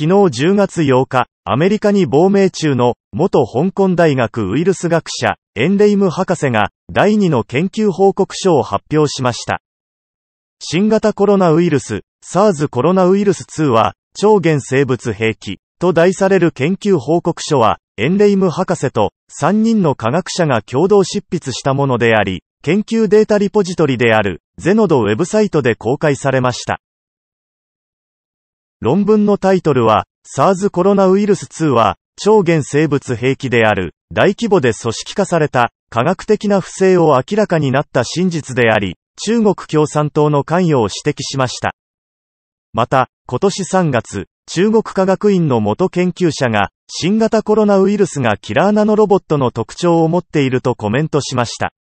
昨日10月8日、アメリカに亡命中の元香港大学ウイルス学者エンレイム博士が第2の研究報告書を発表しました。新型コロナウイルス SARS コロナウイルス2は超原生物兵器と題される研究報告書はエンレイム博士と3人の科学者が共同執筆したものであり、研究データリポジトリであるゼノドウェブサイトで公開されました。論文のタイトルは、SARS コロナウイルス2は、超原生物兵器である、大規模で組織化された、科学的な不正を明らかになった真実であり、中国共産党の関与を指摘しました。また、今年3月、中国科学院の元研究者が、新型コロナウイルスがキラーナノロボットの特徴を持っているとコメントしました。